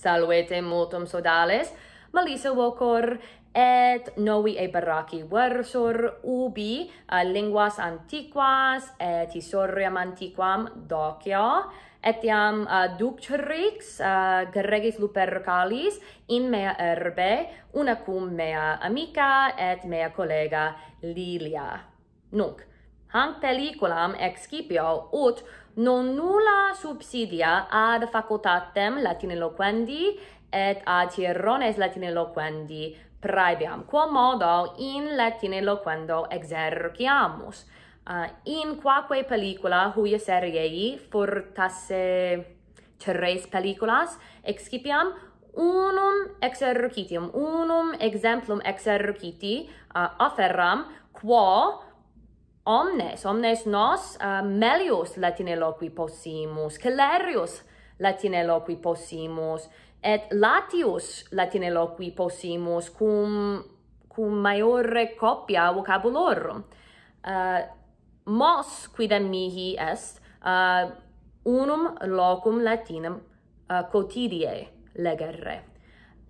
Salvete multum sodales, malisa vocor, et novi e baraci versor ubi a uh, linguas antiquas et historiam antiquam docio etiam uh, ducterix uh, gregis lupercalis in mea erbe una cum mea amica et mea collega Lilia nunc Hanc pelliculam excipio ut non nulla subsidia ad facultatem latine loquendi et ad hierrones latine loquendi praebiam. Quo modo in latine loquendo exerciamus? Uh, in quaque pellicula huia seriei furtasse tres pelliculas excipiam unum exercitium, unum exemplum exerciti uh, offeram quo omnes, omnes nos uh, melius latine loqui possimus, calerius latine loqui possimus, et latius latine loqui possimus cum, cum maiore copia vocabulorum. Uh, mos quidem mihi est uh, unum locum latinum uh, quotidie legere.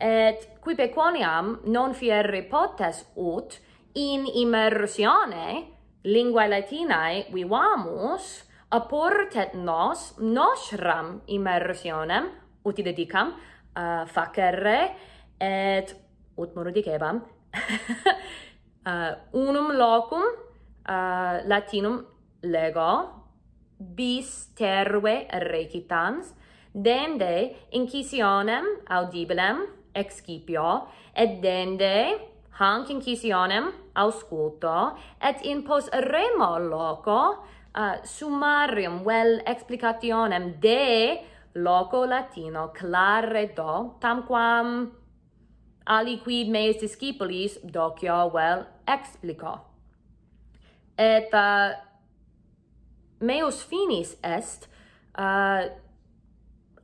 Et qui pecuniam non fieri potes ut in immersione, lingua latinae vivamus aportet nos nostram immersionem ut dedicam uh, eh, facere et ut modicebam uh, eh, unum locum uh, latinum lego bis terve recitans dende incisionem audibilem excipio et dende hanc incisionem ausculto et in pos remo loco uh, summarium vel explicationem de loco latino clare do tamquam aliquid meis discipulis docio vel explico et uh, meus finis est uh,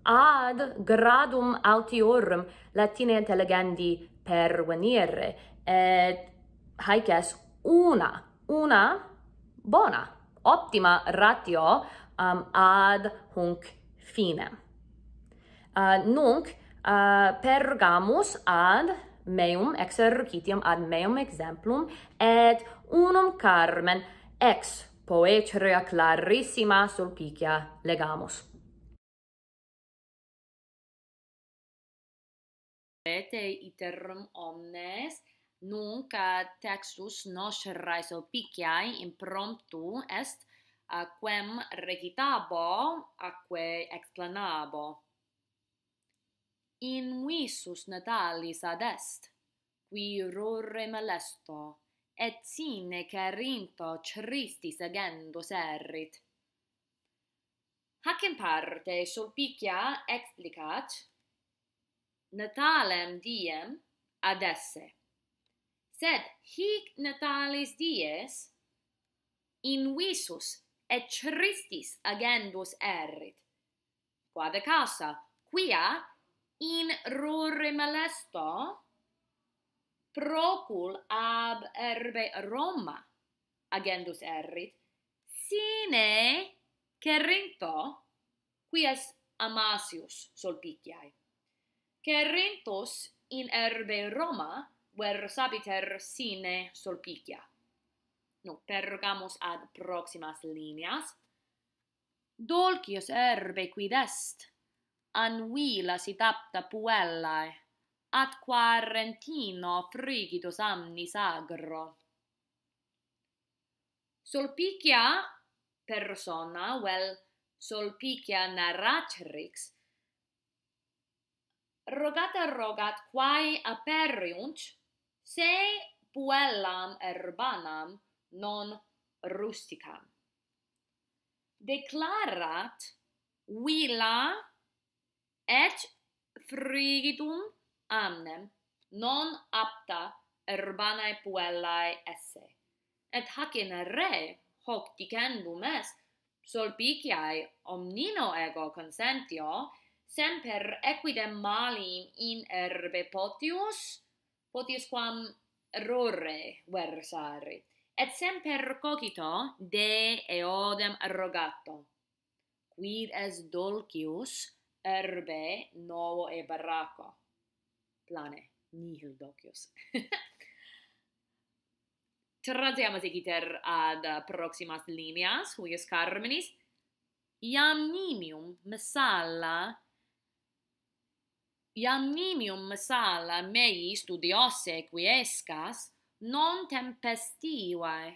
ad gradum altiorum latine intelligendi per venire et haec est una una bona optima ratio um, ad hunc finem uh, nunc uh, pergamus ad meum exercitium ad meum exemplum et unum carmen ex poetria clarissima sulpicia legamus Ete iterum omnes nunc textus nos res opiciae impromptu est a quem regitabo aque explanabo. In visus natalis adest, qui rurre malesto, et sine carinto tristis agendo serrit. Hac in parte sulpicia explicat, natalem diem ad esse. Sed hic natalis dies in visus et tristis agendus errit. Qua de casa, quia in rurre malesto procul ab erbe roma agendus errit, sine cerinto, quies amasius solpiciae. Cerentos in erbe Roma ver sabiter sine solpicia. No, perrogamos ad proximas lineas. Dolcius erbe quid est, an vila sit apta puellae, at quarentino frigidos amnis agro. Solpicia persona, vel solpicia narratrix, rogata rogat quae aperiunt se puellam urbanam non rusticam declarat vila et frigidum amnem non apta urbanae puellae esse et hac in re hoc dicendum est solpiciae omnino ego consentio semper equidem malim in erbe potius, potius quam rore versari, et semper cogito de eodem rogato. Quid es dolcius erbe novo e baraco? Plane, nihil docius. Tradiamus egiter ad proximas limias, huius carmenis, iam nimium messalla Iam nimium sala mei studiose quiescas, non tempestivae,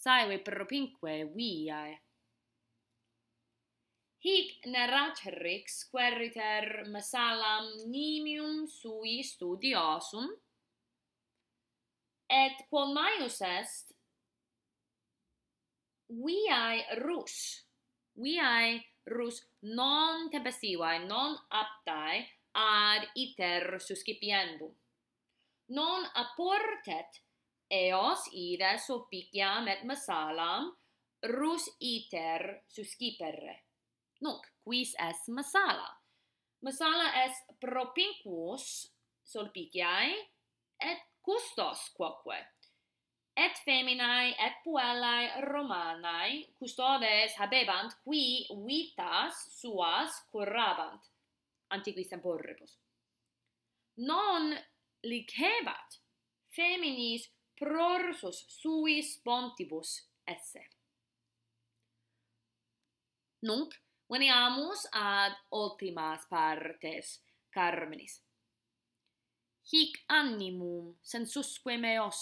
saeve propinque viae. Hic neracerrix queriter salam nimium sui studiosum, et quolmaius est viae rus, viae rus non tempestivae, non aptae, ad iter suscipiendum. Non apportet eos ides opiciam et massalam rus iter suscipere. Nunc, quis est massala? Massala est propinquus solpiciae et custos quoque. Et feminae et puellae romanae custodes habebant qui vitas suas curabant antiquis temporibus non licebat feminis prorsus sui spontibus esse nunc veniamus ad ultimas partes carmenis hic animum sensusque meos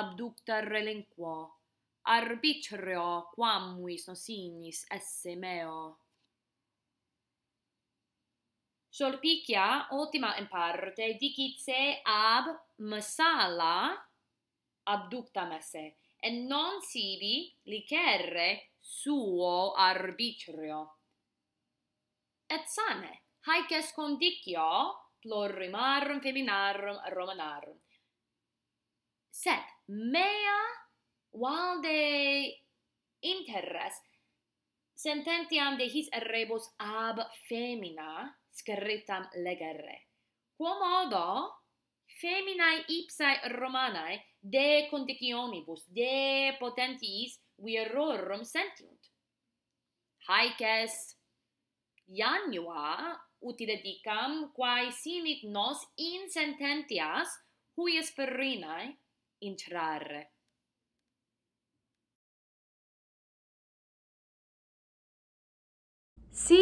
abducta relinquo arbitrio quam muis nosinis esse meo Solpicia, ultima in parte, dicit se ab masala abducta mese, e non sibi licere suo arbitrio. Et sane, haec est condicio plurimarum feminarum romanarum. Sed mea valde interest sententiam de his erebus ab femina, scritam legere. Quomodo feminae ipsae romanae de conditionibus, de potentiis virorum sentiunt. Haec est janua utile dicam quae simit nos in sententias huius ferinae intrare. Si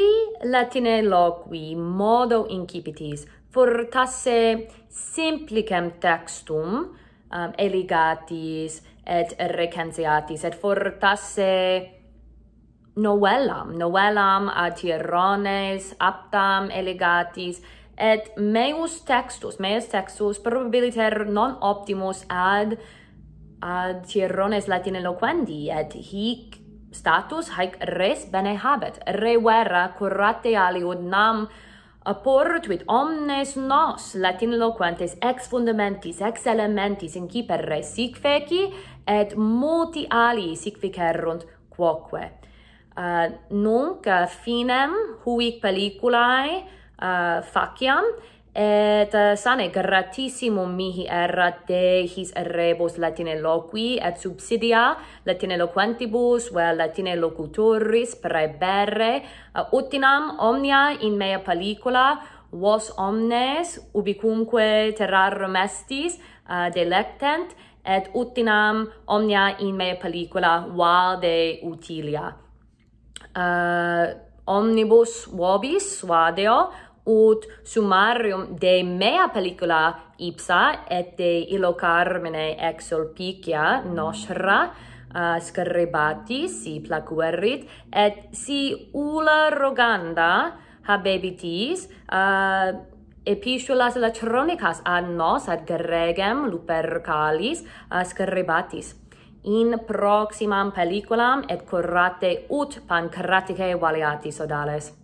latine loqui modo incipitis fortasse simplicem textum um, eligatis et recensiatis et fortasse novellam novellam ad hierones aptam eligatis et meus textus meus textus probabiliter non optimus ad ad hierones latine loquendi et hic status haec res bene habet rewerra curate ali od nam apport omnes nos latin loquentes ex fundamentis ex elementis in quiper res sic feci et multi ali sic ficerunt quoque uh, nunc eh, finem huic pelliculae uh, faciam et sane gratissimo mihi erat de his rebus latine loqui et subsidia latine loquentibus vel well, latine locutoris praeberre uh, utinam omnia in mea pellicula vos omnes ubicumque terrarum estis uh, delectent et utinam omnia in mea pellicula de utilia uh, omnibus vobis vadeo ut summarium de mea pellicula ipsa et de illo carmine ex olpicia nostra uh, scribati si placuerit et si ula roganda habebitis uh, epistulas electronicas ad nos, ad gregem lupercalis, uh, scribatis. In proximam pelliculam et corrate ut pancratice valiatis odales.